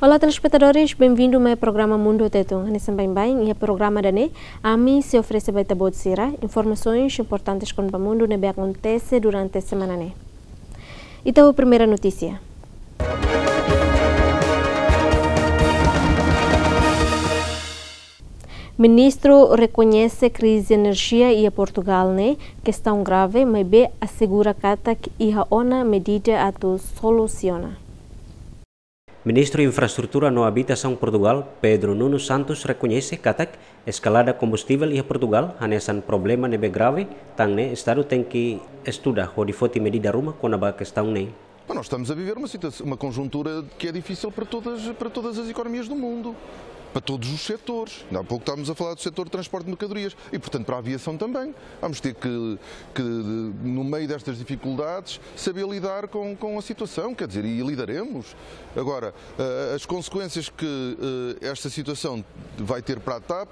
Olá telespectadores, bem-vindo ao meu programa Mundo Teton. Anisam bem bem e o programa da NE. A mim se oferece baita boa sira, informações importantes com o mundo nebe acontece durante a semana NE. Então a primeira notícia. Ministro reconhece crise de energia e a Portugal né questão grave, mas bem assegura que a ona medida a soluciona. Ministro de Infraestrutura no Habitação Portugal, Pedro Nuno Santos, reconhece que a escalada combustível e Portugal, um problema nebe grave, então o Estado tem que estudar o de forte medida ruma com a questão nem. Nós estamos a viver uma, situação, uma conjuntura que é difícil para todas, para todas as economias do mundo para todos os setores. Há pouco estávamos a falar do setor de transporte de mercadorias e, portanto, para a aviação também. Vamos ter que, que no meio destas dificuldades, saber lidar com, com a situação, quer dizer, e lidaremos. Agora, eh, as consequências que eh, esta situação vai ter para a TAP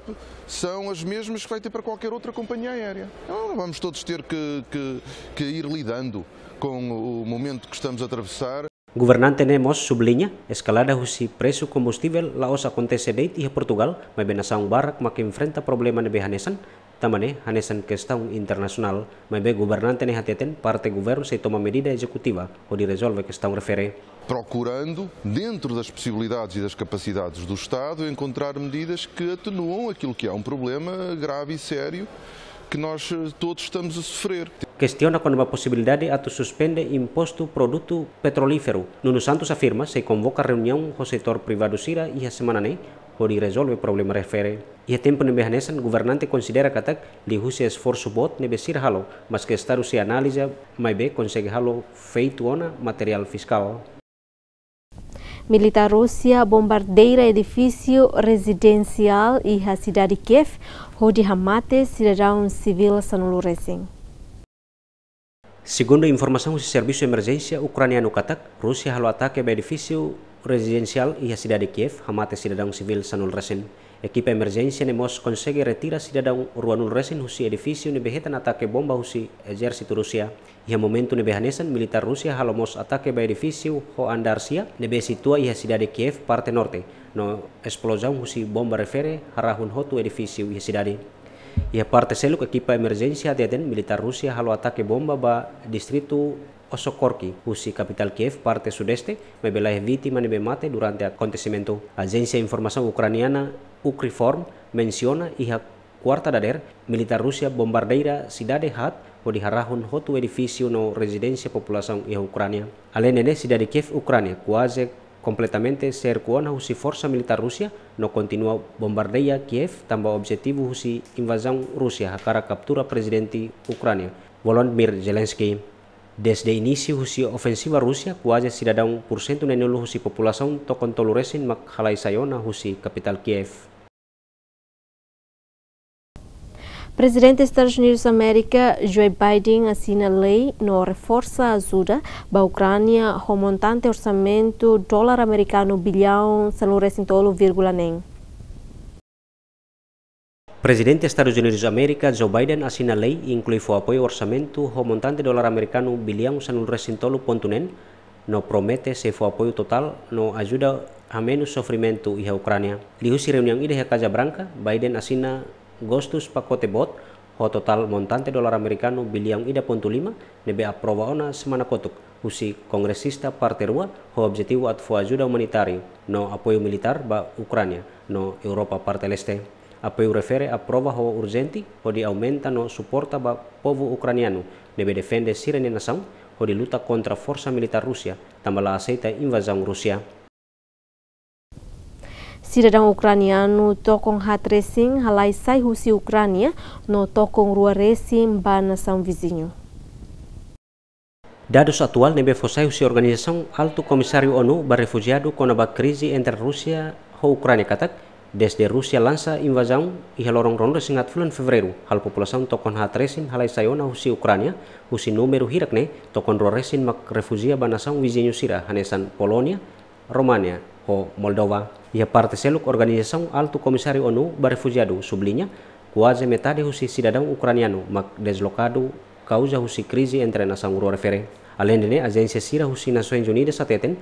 são as mesmas que vai ter para qualquer outra companhia aérea. vamos todos ter que, que, que ir lidando com o momento que estamos a atravessar governante Nemos sublinha escalada husi preço combustível laos acontece deite e Portugal, mas nação barra que enfrenta problema nebe Também tamane hanesan questão internacional, mas bem governante ne hateten parte governo se toma medida executiva onde resolve questão refere. Procurando, dentro das possibilidades e das capacidades do Estado, encontrar medidas que atenuam aquilo que é um problema grave e sério que nós eh, todos estamos a sofrer questiona quando há possibilidade a suspender imposto produto petrolífero. Nuno Santos afirma se convoca reunião com o setor privado Sira e a semana nem onde resolve o problema refere. E a tempo nebe hanesan, governante considera que ataque de husi esforço bot nebe sir halo, mas que estar se analisa, mais bem consegue halo feito ona material fiscal. Militar Rússia bombardeira edifício residencial e a cidade Kiev, onde Hamate, cidadão civil, são Luresim. Segundo informasi dari servis Emergensi Ukraina ucraniano Katak, Rusia halu by ke residenial residensial e Sida di Kiev, hamate cidadão sivil Sanul resin. Resen. ne ne mos retira Sida cidadão Ruanul resin husi edifisio ne behetan atake bomba husi ejersitu Rusia. ia e momentu ne behanesan militer Rusia halu mos atake ke edifisio ho andarsia ne be situa ia e Sida di Kiev, parte norte. No esplosaun husi bomba refere harahun hotu edifisio ia e Sida di. Ia ya seluk-ekipa emergencia den militer Rusia halu atake bomba ba distrito Osokorki, Rusi kapital Kiev, parte sudeste, mebelah vítima de mate durante acontecimento. Agensi informasi ukraniana Ucraniana, Ucriform, menciona kuarta a dader, militer Rusia bombardeira sidade Hat, o diharahun Hotu edifisio no residensi populasi e Ukrania. Além de cidade Kiev, Ucrânia, quase completamente cercuona la forza militar Rusia no continua bombardeia Kiev tamba objetivo husi Rusia a cara captura presidente Ucrania, Volodymyr Zelensky Desde início husi ofensiva Rusia quase cidadão por cento nenhum husi população to en mak halai sayona husi capital Kiev Presidente dos Estados Unidos da América, Joe Biden, assina lei no reforça a ajuda para a Ucrânia, remontante orçamento dólar americano bilhão, vírgula nem Presidente dos Estados Unidos da América, Joe Biden, assina lei e inclui o apoio ao orçamento remontante dólar americano bilhão, ponto nen no promete se for apoio total, no ajuda a menos sofrimento e a Ucrânia. Liu reunião de Casa Branca, Biden assina gostus pakote bot, ho total montante dolar americano biliang ida pontu lima nebe ona semana kotuk husi kongresista parte rua ho objetivo at fo ajuda humanitario no apoio militar ba Ukrania no Europa parte leste apoio refere aprova ho urgenti ho di aumenta no suporta ba povo ucraniano nebe defende sirene nação ho di luta contra forsa militar Rusia tambala aceita invasão Rusia Cidadão tokong hat racing halai sai husi Ukrania no tokong racing bana sam vizinyo. Dados satual nebe fosai husi organização Alto komisario ONU para kona com krisi enter Rusia ho Ukrania katak, desde Rusia lansa invasão iha lorong rondo singat fulan fevereiro. Hal população tokon hatresin halai sai ona husi Ukrania husi número hirakne tokon ruaresin mak refugia sam vizinyo sira hanesan Polonia Romania, Ho Moldova, ia parte seluk organisasi Alto Komisari ONU berfujiadu sublinya kuasa metade husi sidadang ukranianu mak deslokadu kauza husi krisi entre nasang uru rural refere. Além de a Sira husi Nações Unidas ateten,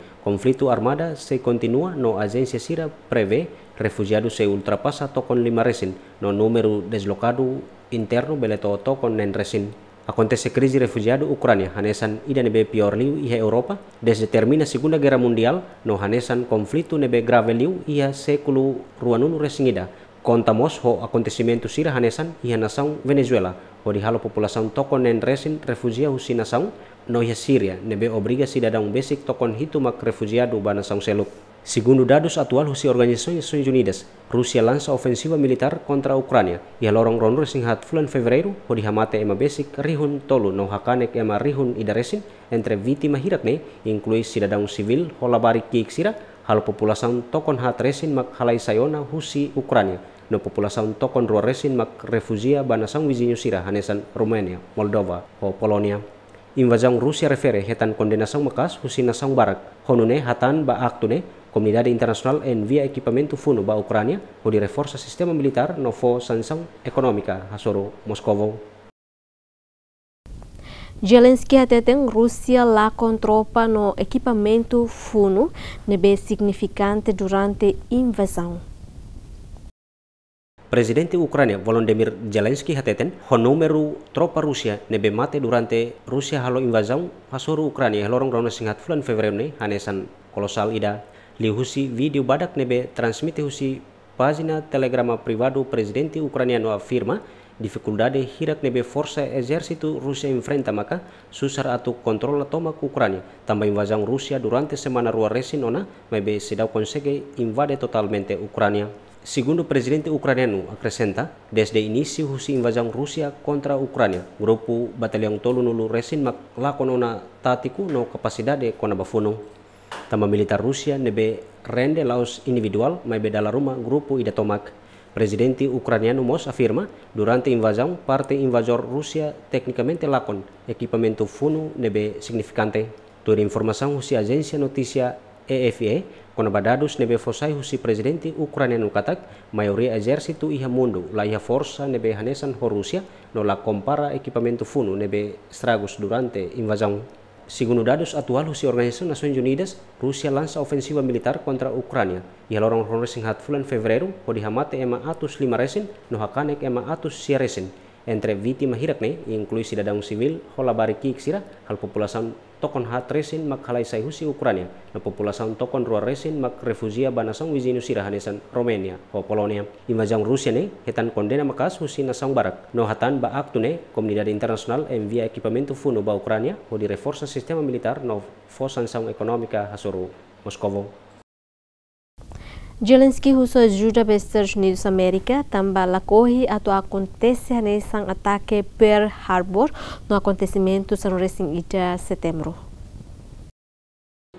armada se kontinua no agensia Sira preve refugiadu se ultrapasa tokon lima resin no numeru deslokadu interno beleto tokon nen resin. A acontece crisi refugiado Ucrânia, hanesan ida nebe pior liu iha Europa, desde termina Segunda Guerra Mundial, no hanesan conflito nebe grave liu iha sekulu ruanunu resingida. Kontamos ho acontecimento sira hanesan iha nação Venezuela, ho dihalo população tokon nen resin refugia husi nação, no iha Síria, nebe obriga cidadão basic tokon hitumak refugiado ba nação seluk. Segundo dados atual husi organisasi Nações Unidas, Rusia lança ofensiva militar kontra Ukraina. Ia lorong rondor sing hat fulan fevereiro, hodi hamate ema basic rihun tolu no hakanek ema rihun idaresin entre vítima hirak ne, sidadang sivil civil holabari kiik sira, hal população tokon hat resin mak halai sayona husi Ukraina. no população tokon rua resin mak refugia banasang wizinyo sira hanesan Rumania, Moldova ho Polonia. invasão Rusia refere hetan kondenasang makas nasang barak honune hatan ba aktune Comunidade internacional envia equipamento fundo para a Ucrânia, onde reforça militer sistema militar Ekonomika, for sanção econômica, assegurou Moscovo. Zelensky Rusia lá com tropa no equipamento funo, nebe significante durante invasão. Presidente Ukraina Volodymyr Zelensky hateten ho numero tropa Rusia nebe mate durante Rusia halo invasão hasoru Ucrania lorong rona singhat fulan Februari ne hanesan kolosal ida Lihusi video badak nebe transmite husi página telegrama privado presidente ucraniano afirma dificuldade hirak nebe forsa exército Rusia enfrenta maka susar atu na toma Ukraina. tambah invasion Rusia durante semana rua ona mebe sedau konsege invade totalmente ukrania Segundo presidente ucraniano, acrescenta, desde início husi invasão Rusia kontra Ucrânia, Grupu batalhão tolu nulu resin mak lakonona tatiku no kapasidade kona konabafuno. Tama militer Rusia nebe rende laos individual maibe dalla ruma grupu ida tomak. Presidente Ukraina Mos afirma durante invasão parte invasor Rusia tecnicamente lakon equipamento funu nebe te. Tur informasaun husi agensia notisia EFE, kona badadus nebe fosai husi presidente ucraniano katak, maioria exército iha mundu la iha forsa nebe hanesan ho Rusia, no la compara equipamento funu nebe stragus durante invasão. Sigunidados atual husi organisasi Naciones Unidas, Rusia lansa ofensiva militar kontra Ukrania. Ia lorong orang honor hat fulan fevereiro, pode hamate ema atus lima resin, no hakanek ema atus sia resin. Entre viti hirak ne, inklusi dadang civil, hola bariki hal populasan tokon hat resin mak halai sai husi Ukrania na populasaun tokon rua resin mak refugia banasong wizinu sirahanesan Romania ho Polonia imajang Rusia ne hetan kondena makas husi nasang barak no hatan ba aktu ne komunidad internasional envia ekipamentu funo ba Ukrania ho di reforsa sistema militar no fosan saung ekonomika hasuru Moskovo Zelensky huso ajuda besar Estados Unidos América, também lacorre a tua acontece nesse ataque Pearl Harbor no acontecimento São Recém Ida setembro.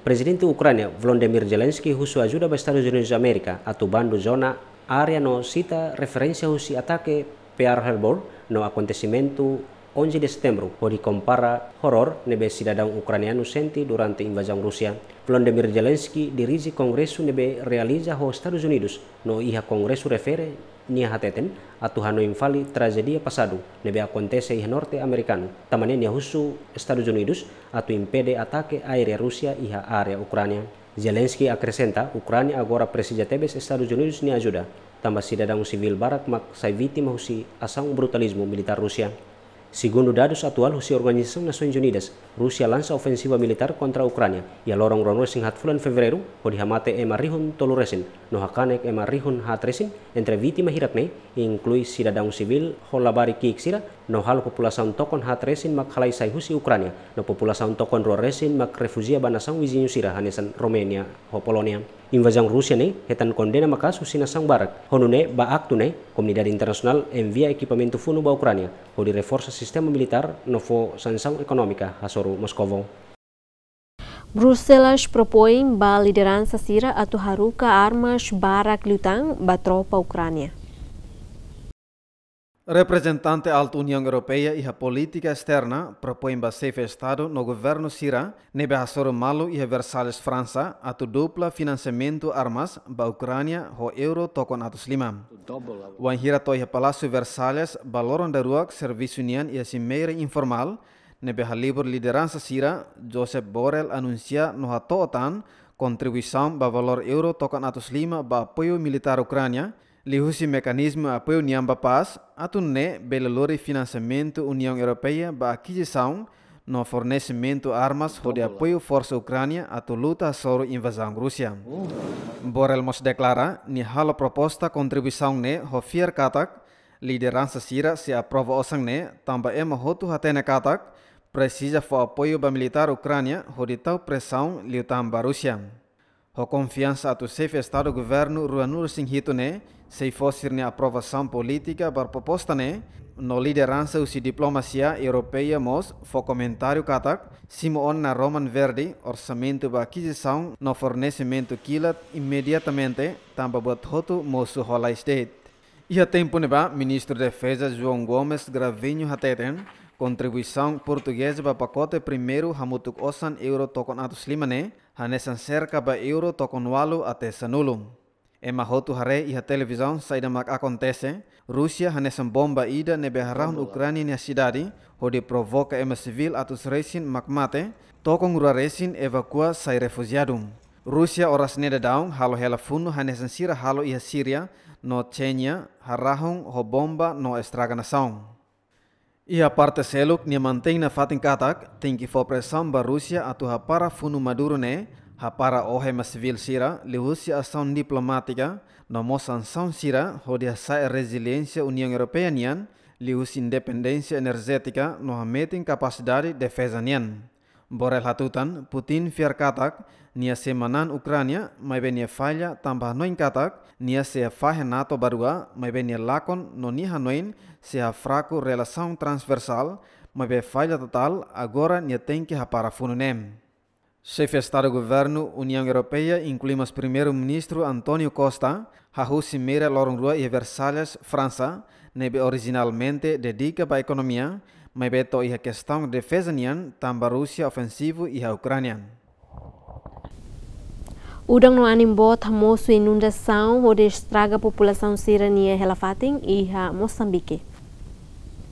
Presidente Ucrânia Volodymyr Zelensky huso ajuda besar Estados Amerika atau bandu zona area no sita referência husi ataque Pearl Harbor no acontecimento 11 dicembro, quando kompara horror nebe sidadang ucraniano senti durante invasion Rusia. russa. Vladimir Zelensky dirizi kongresu nebe realiza ho Estados Unidos, no iha kongresu refere nia hateten hanu infali tragedia pasadu nebe akontese iha norte amerikanu. tamane nia husu Estados Unidos atu impede atake area Rusia iha area Ukraina. Zelensky akresenta Ukraina agora presija tebes Estados Unidos nia ajuda, tambah sidadang sivil barat mak sai mahusi husi asang brutalismo militar Rusia. Segundo dados atual, se a Organização Nações Unidas, Rússia lança ofensiva militar contra a Ucrânia e a lorong ronwe sing hat fulan fevereiro, podi hamate ema rihun toluresin, no hakanek ema rihun hatresin, entre vítima hirakne, inclui cidadão civil, holabari kiksira, no hal populasaun tokon hat resin mak halai sai husi Ukrania no populasaun tokon ro resin mak refugia sang wizi nyusira hanesan Romania ho Polonia invajang Rusia ne hetan kondena maka susina sang barak nune ba aktu ne komunidad internasional envia equipamento funu ba Ukrania ho di reforza sistema militar no fo sanção ekonomika hasoru Moskovo Bruselas propoin ba lideran sira atu haruka armas barak lutang ba tropa Representante alto Unión Europea y a política externa propõe un el Estado no gobierno Sira, nebe a Malo y Versalles, Francia, França, a tu dupla financiamento armas ba Ucrania, ho euro tocon atos lima. O anhira toi a Palácio de valoram da rua, y Unión e informal, nebe a liderança Sira, Josep Borrell anuncia no ha tootan contribuição ba valor euro tocon atos lima ba militar Ucrania, lihusi mecanismo apoio União Bapas, atune belolore financiamento União Europeia ba aquisição no fornecimento armas ou de apoio força Ucrânia à luta sobre a invasão Rússia. Borrell mos declara ni hala proposta contribuição ne hofier katak liderança sira se aprova osang ne tamba ema hotu hatene katak precisa fo apoio ba militar Ucrânia ou de pressão liutamba Rússia. A confiança do chefe de Estado do Governo, Ruanur Singhito, né? se fosse a aprovação política para a proposta, né? No liderança e diplomacia europeia, mos, foi comentário katak, Simon na Roman Verde, orçamento para aquisição, no fornecimento quilat imediatamente, também buat o nosso hola state. E a tempo, né, ministro da de Defesa João Gomes Gravinho Hateten, contribuição portuguesa para o pacote primeiro, hamutuk osan euro tokon atus hanesan serka ba euro tokon walu ate sanulum. Ema hotu hare iha televisão saida mak akontese, Rusia hanesan bomba ida nebe harahun Ukrani nia sidadi, ho di provoka ema sivil atus resin mak mate, tokon rua resin evacua sai refugiadum. Rusia oras neda daung halo hela funu hanesan sira halo iha Syria, no Chenya harahun ho bomba no estraga nasaung. Ia e a parte seluk ni mantém na fatin katak, tingki que for pressão ba Rússia a tu funu maduro né, rapara ohe ma civil sira, le Rússia ação diplomática, na mo sanção sira, hodia sai resiliência União Europeia nian, le Rússia independência energética, no de defesa nian. Borel hatutan Putin fiar katak nia semanan Ukrania maibe nia falla tambah noin katak nia se fahe NATO barua maibe nia lakon no nia hanoin se fraku relação transversal maibe falha total agora nia tem que fununem. Chefe Estado Governo União Europeia incluímos primeiro-ministro Antonio Costa, Rahu Cimeira Lorongrua e Versalhes, França, nebe originalmente dedica para a economia, Mai beto iha questão de tambah rusia tamba iha Ukrainian. Udang no animbo tamo sua inundação onde estraga a população sirania helafating iha Mosambike.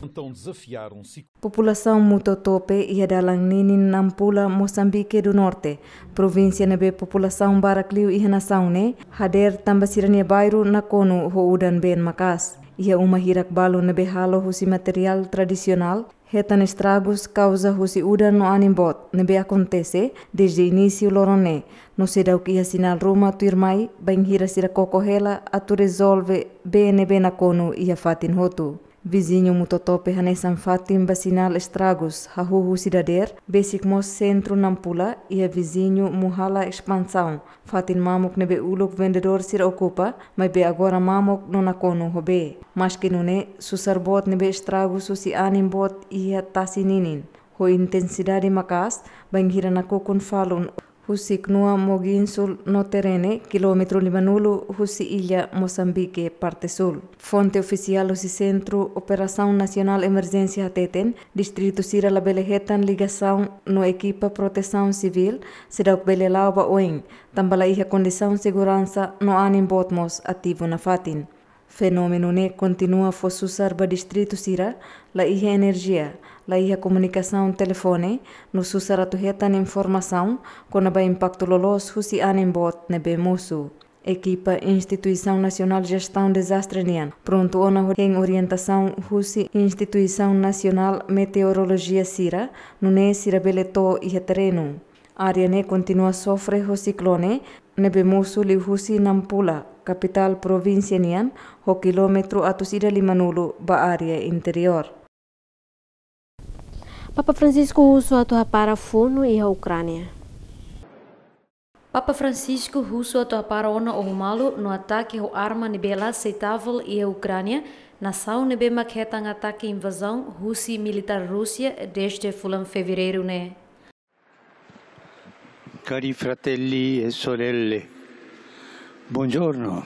Então desafiaram um População Mutotope e a dalang nini Nampula, Moçambique do Norte. Província nebe população Baracliu e Renação, né? Hader tambasirania bairro na kono ho udan ben makas. Ia umahirag balon nebe halo husi material tradicional, retan estragos causa husi udan no animbot, nebe acontece desde início lorone, no se dau que ia sinal ruma tu irmai, bain hira sira cocorrela a tu resolve bnb na conu ia fatin hotu. Vizinho Mutotó permanecem fatim vacinal estragos, Hahuhu Cidader, mos Centro Nampula e a vizinho Muhala Expansão. Fatim mamuk nebe uluk vendedor sir ocupa, mas be agora mamuk não nakono hobe. Mas que nune, susarbot nebe estragos susi animbot e tasininin. Ho intensidade makas, banghira nakokun falun Husiknua Moginsul no Terene, quilômetro Limanulu, Husi Ilha, Moçambique, parte sul. Fonte oficial Husi Centro, Operação Nacional Emergência Teten, Distrito Sira La Belehetan, ligação no Equipa Proteção Civil, Sidauk Belelauba Oen, Tambala Ilha Condição Segurança no Anim Botmos, ativo na Fatin. Fenômeno ne continua fossusar ba Distrito Sira, La Ilha Energia, lai comunicação telefone no susara tu hetan informação kona ba impacto lolos husi anem bot nebe Equipa Instituição Nacional Gestão Desastre Nian. Pronto ona em orientação husi Instituição Nacional Meteorologia Sira, ne Sira Beleto e terreno. Área ne continua sofre o ciclone, nebemosu musu li husi nampula, capital província nian, o quilômetro atusira limanulu ba área interior. Papa Francisco russo a para Funo e a Ucrânia. Papa Francisco russo atuar para ou malu no ataque ao arma nibela aceitável e a Ucrânia, nação nibema que um ataque invasão russa militar Rússia desde fulan fevereiro né. Cari fratelli e sorelle, buongiorno.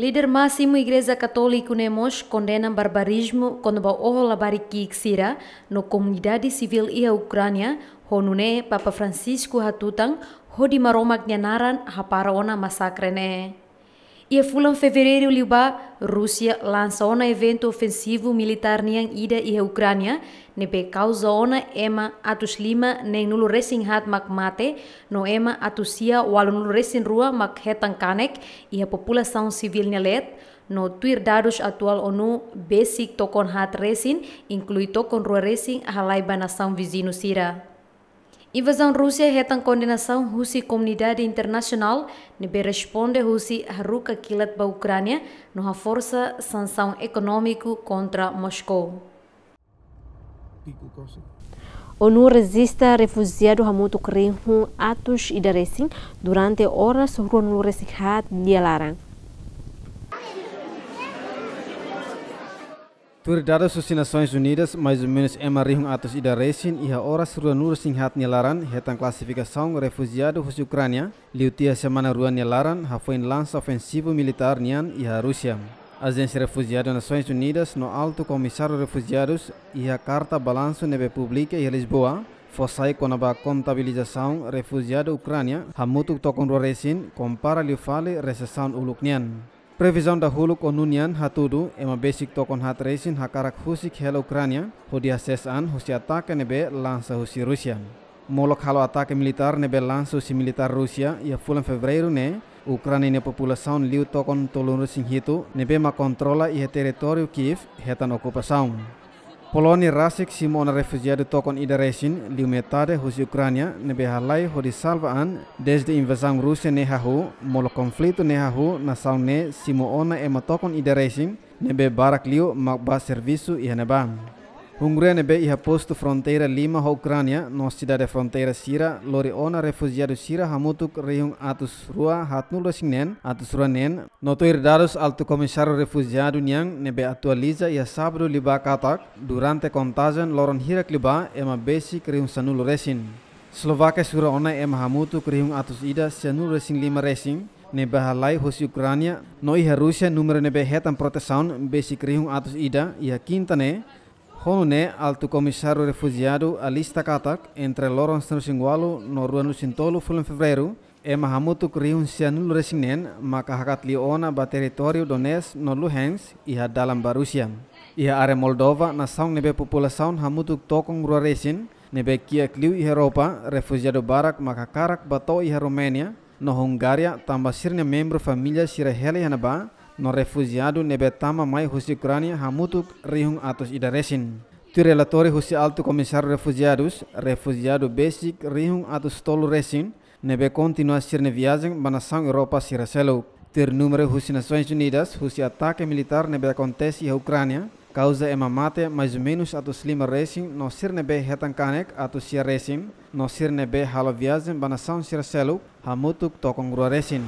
Líder máximo Igreja Católica Nemos condena barbarismo quando o labariki xira no comunidade civil e a Ucrânia, honune Papa Francisco Hatutan, hodi maromak nyanaran haparona masakrene. E a fulan fevereiro liba, Rússia lança um evento ofensivo militar na ida e a Ucrânia, nepe causa ona ema atus lima nem nulu resin hat mak mate, no ema atusia walo nulu resin rua mak hetan kanek e a população civil nelet, no tuir dados atual ONU basic tokon hat resin, inclui tokon rua resin a halaiba nação vizinho sira. Invasão Rússia retan condenação e comunidade internacional nebe responde Rússia quilat para a Ucrânia no força sanção econômico contra Moscou. ONU resiste a refugiado Hamutu Krinhu Atos Idaresin durante horas rua no Resihat Dialarang. Turdada susi Nações Unidas, mais ou menos em Rihung atos ida resin iha ora rua nur singhat nilaran hetan classificação refugiado hos Ucrânia, liutia semana ruan nilaran hafoin lança ofensivo militar nian iha Rússia. Agência Refugiada Nações Unidas no Alto Comissário Refugiados iha carta balanço nebe pública iha Lisboa, com konaba contabilização refugiado Ucrânia, hamutuk tokon resin compara lhe fale recessão uluknian. Previsão da Huluk Onunian Hatudu ema basic tokon hat racing hakarak husik hela Ucrânia, hodia sesan husi ataque nebe lança husi Rusia. Molok halo ataque militar nebe lança husi militar Rusia, ia a fulan fevereiro ne, Ucrânia ne população liu tokon tolun rusin hitu nebe ma kontrola ihe teritori Kiev hetan ocupação. Poloni rasik simo na refugiado tokon ida resin liu metade husi Ucrânia nebe halai di salva an desde invasang Rusia ne hahu molo konflitu ne hahu na saune ona ema tokon ida resin be barak liu iha ne bang. Hungria nebe iha posto fronteira Lima ho Ukrania, nós cidade fronteira Sira, lori ona refugiado Sira hamutuk rehung atus rua hatnul nen atus rua nen, noto altu alto comissário refugiado niang nebe atualiza iha sabru liba katak, durante kontazen loron hirak liba ema basic reung sanul resin. Slovakia sura ona ema hamutuk rehung atus ida sanul resin lima resing nebe halai hosi Ukrania, no iha Rusia numero nebe hetan protestaun basic reung atus ida iha kintane. Honune alto comissário refugiado Alista Katak entre Lawrence Nusingwalu no Ruanu Sintolo foi em e Mahamutu Kriun Sianul resinen maka hakat Liona ba teritorio dones no luhens iha dalam barusia. Iha are Moldova na saung nebe populasaun Hamutu Tokong resin nebe Kia Kliu iha Europa refugiado Barak maka karak Bato iha Romania no Hungaria tamba sirne membro familia Sirahele Hanaba no refugiado nebe tama mai husi Ucrânia hamutuk rihung atos idaresin. Tu relatori husi alto komisar refugiados, refugiado basic rihung atos tolo resin, nebe continua sir ne viagem banação Europa siracelo. Ter numero husi Nações Unidas husi atake militar nebe kontesi a Ucrânia, causa ema mate mais ou atus lima resin, no sir nebe hetan kanek atus sir resin, no sir nebe halo viagem banação siracelo, hamutuk tokong resin.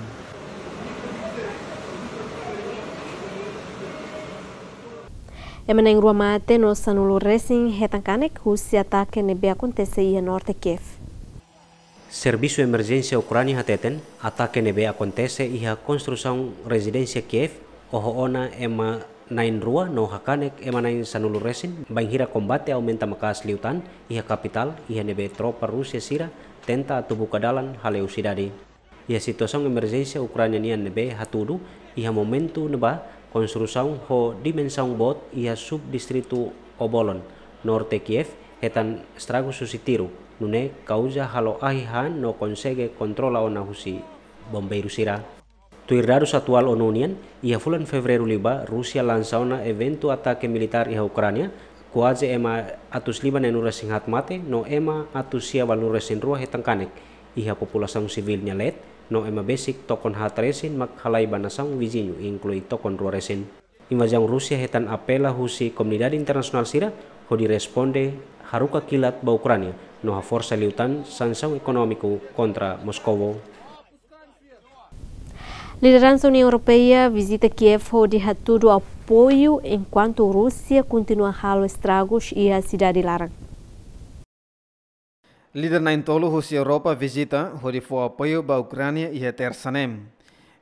Emeneng rua mate no resing, racing kanek husi atake nebe akontese iya norte Kiev. Servisu emergensia Ukrania hateten atake nebe akontese iha konstruksong residensi Kiev ona ema nain rua no hakanek ema nain sanulu racing hira kombate aumenta makas liutan iha kapital iha nebe tropa Rusia sira tenta atubu kadalan haleu sidadi. Ia situação emergensia Ucrânia nian nebe hatudu iha momentu neba construção ho dimensang bot ia sub distritu Obolon, norte Kiev, hetan estrago susitiru, nune kauja halo ahihan no konsege kontrola ona husi rusira. Tuir daru satual ononian ia fulan febrero liba, Rusia lansaona eventu atake militar ia Ukrania, kuaje ema atus liba nenura singhat mate, no ema atus atusia balura sinrua hetan kanek, ia populasang sivilnya let, no ema basic tokon resin mak halai banasang wizinyu inklui tokon ruaresin. Imajang Rusia hetan apela husi komunidad internasional sira ho responde haruka kilat ba Ukrania no ha forsa liutan sansang ekonomiku kontra Moskovo. Liderança União Europeia visita Kiev ho di hatudu apoio enquanto Rusia, continua halo estragos e a cidade larga. Líder na tolu husi Europa visita onde foi apoio ba Ucrânia e a Tersanem.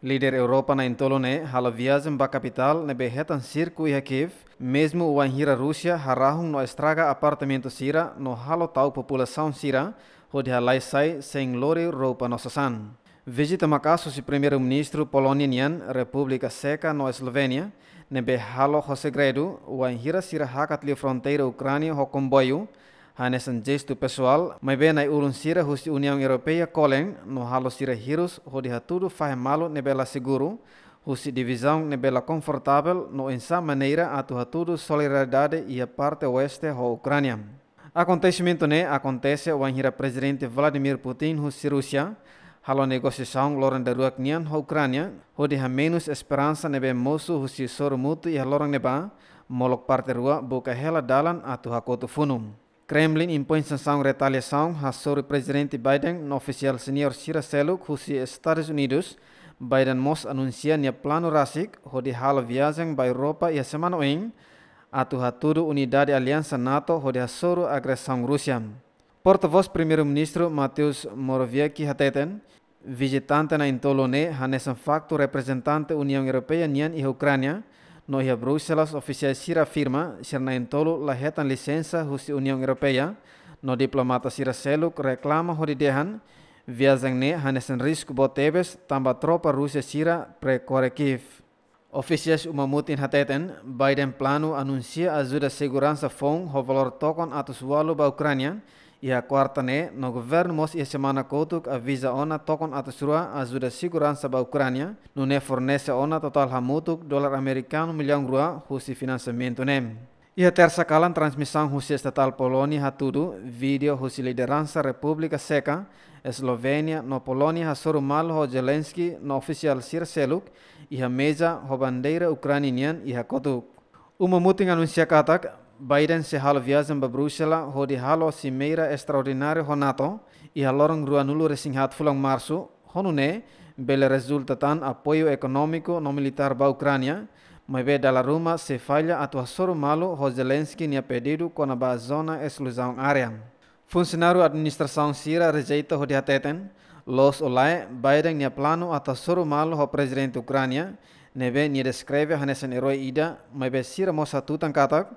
Líder Europa na Intolone, hala viagem ba capital na berretan circo e Kiev, mesmo o anhira Rússia harrahum no estraga apartamento sira no halo tal população sira, hodi halai sai sem lore roupa nossa san. Visita macaço o primeiro-ministro polonianian República Seca no Eslovênia, nebe halo José Gredo, o anhira sira hakat fronteira Ucrânia o comboio, hanesan jeis tu pessoal, mai nai urun sira husi Union Europea koleng no halo sira hirus ho hodi hatudo malu malo nebela siguru, husi ne nebela komfortabel no ensa maneira atu hatudu solidaridade ia parte oeste ho Ukrania. Acontecimento ne acontece wan hira presidente Vladimir Putin husi Rusia halo negociação loran da ruak nian ho ho hodi minus esperanza ne nebe mosu husi sor mutu e loran neba, molok parte rua buka hela dalan atu hakotu funum. Kremlin impõe sanção retaliação a sobre presidente Biden no oficial senior Ciracelo, que Estados Unidos. Biden mos anuncia nia plano rasik, hodi hal viagem ba Europa e semana oing, atu haturu unidade aliança NATO hodi a agressão russa. Porta-voz primeiro-ministro Mateus Morawiecki hateten, visitante na Intolone, hanesan facto representante União Europeia nian e Ucrânia, Bruselas, ofisial sira firma entolu lahetan lisensa husi Union Europea no diplomata sira seluk dehan horidehan zengne hanesen Risk botebes tamba tropa Rusia sira pre-Korekiv. Ofisias umamutin hateten, Biden plano anunsia azuda segurança fon ho valor tokon atus walu ba Ukrania, Iha quartane no governo mos ia semana kotuk a ona tokon atasrua azuda segurança ba Ukrania no ne fornece ona total hamutuk dolar americano milhão rua husi financiamento nem. Ia terça kalan transmisan husi estatal Poloni hatudu video husi liderança Republika Seka Eslovenia no Polonia hasoru mal ho Zelensky no oficial Sir Seluk iha meja ho bandeira Ukrainian iha kotuk. Uma muting katak Biden se halo viajan ba Brusela ho di halo si meira extraordinario ho NATO e halorong ruanulu resinghat fulang marsu honune bele resulta tan apoio econômico no militar ba Ucrânia mas vê dala ruma se falha atuação malo ho Zelensky nia pedido kona ba zona exclusão area. funcionário administração Sira rejeita ho di hateten los olae Biden nia plano atuação malo ho presidente Ucrânia neve ni descreve hanesan herói ida mas vê Sira moça tutan katak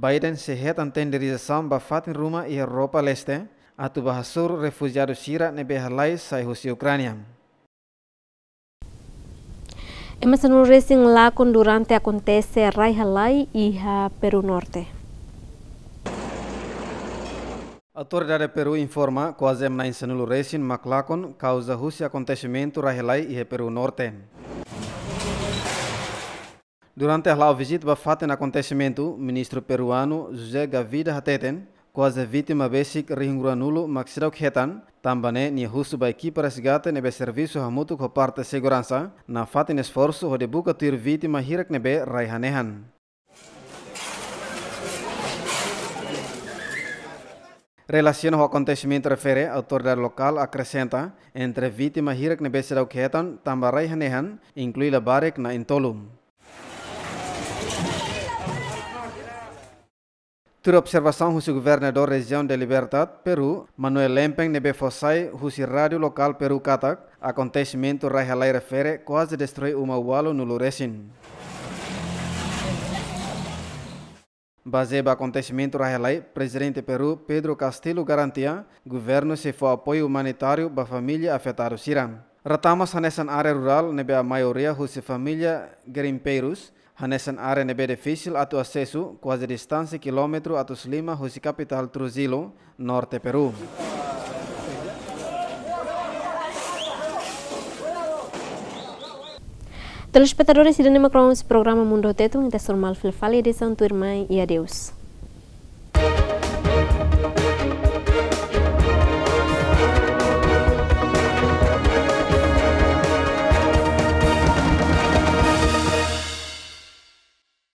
Biden se hetan realização bafat fatin ruma e Europa Leste, atau bahasur refugiados sira nebe halai sai husi Ucrânia. Emerson Racing lakon durante acontece Rai Halai iha Peru Norte. Autoridade Peru informa quase na Insanulu Racing maklakon causa husi acontecimento Rai Halai iha Peru Norte. Durante a visita ba faten acontecimento, ministro peruano José Gavida Hateten, quase vítima basic ringruanulo maxirau também tambane ni husu para equipa resgate nebe serviço hamutu ko parte segurança, na faten esforço de buscar tuir vítima hirak nebe raihanehan. Relacionado ao acontecimento refere, a autoridade local acrescenta, entre vítima hirak nebe serau khetan, tambarai hanehan, inclui la barek na intolum. Tur observação husi governador região de Libertad, Peru, Manuel Lempeng nebe fossai husi rádio local Peru Katak, acontecimento raihalai refere quase destrói uma walo no Luresin. Baseado no acontecimento o presidente Peru Pedro Castillo garantia governo se for apoio humanitário para família afetada Siram. Ratamas hanesan área rural nebe a maioria husi família grimpeiros, Hanesan are nebe difícil atu acesso quase a distância quilômetro atus lima husi capital Trujillo, norte Peru. Telespectadores, iremos com o programa Mundo Teto, em Tessor Malfil Fale, edição irmã e adeus.